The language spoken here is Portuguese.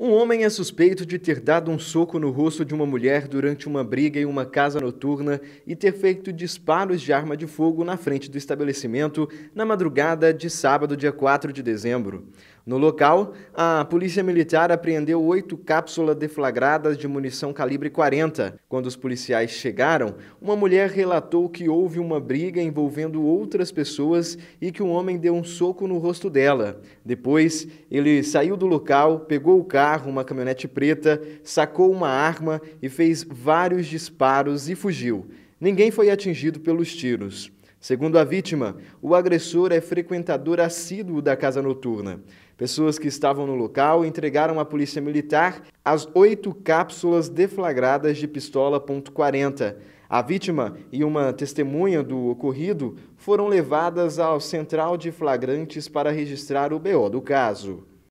Um homem é suspeito de ter dado um soco no rosto de uma mulher durante uma briga em uma casa noturna e ter feito disparos de arma de fogo na frente do estabelecimento na madrugada de sábado, dia 4 de dezembro. No local, a polícia militar apreendeu oito cápsulas deflagradas de munição calibre 40. Quando os policiais chegaram, uma mulher relatou que houve uma briga envolvendo outras pessoas e que um homem deu um soco no rosto dela. Depois, ele saiu do local, pegou o carro carro, uma caminhonete preta, sacou uma arma e fez vários disparos e fugiu. Ninguém foi atingido pelos tiros. Segundo a vítima, o agressor é frequentador assíduo da casa noturna. Pessoas que estavam no local entregaram à polícia militar as oito cápsulas deflagradas de pistola .40. A vítima e uma testemunha do ocorrido foram levadas ao Central de Flagrantes para registrar o BO do caso.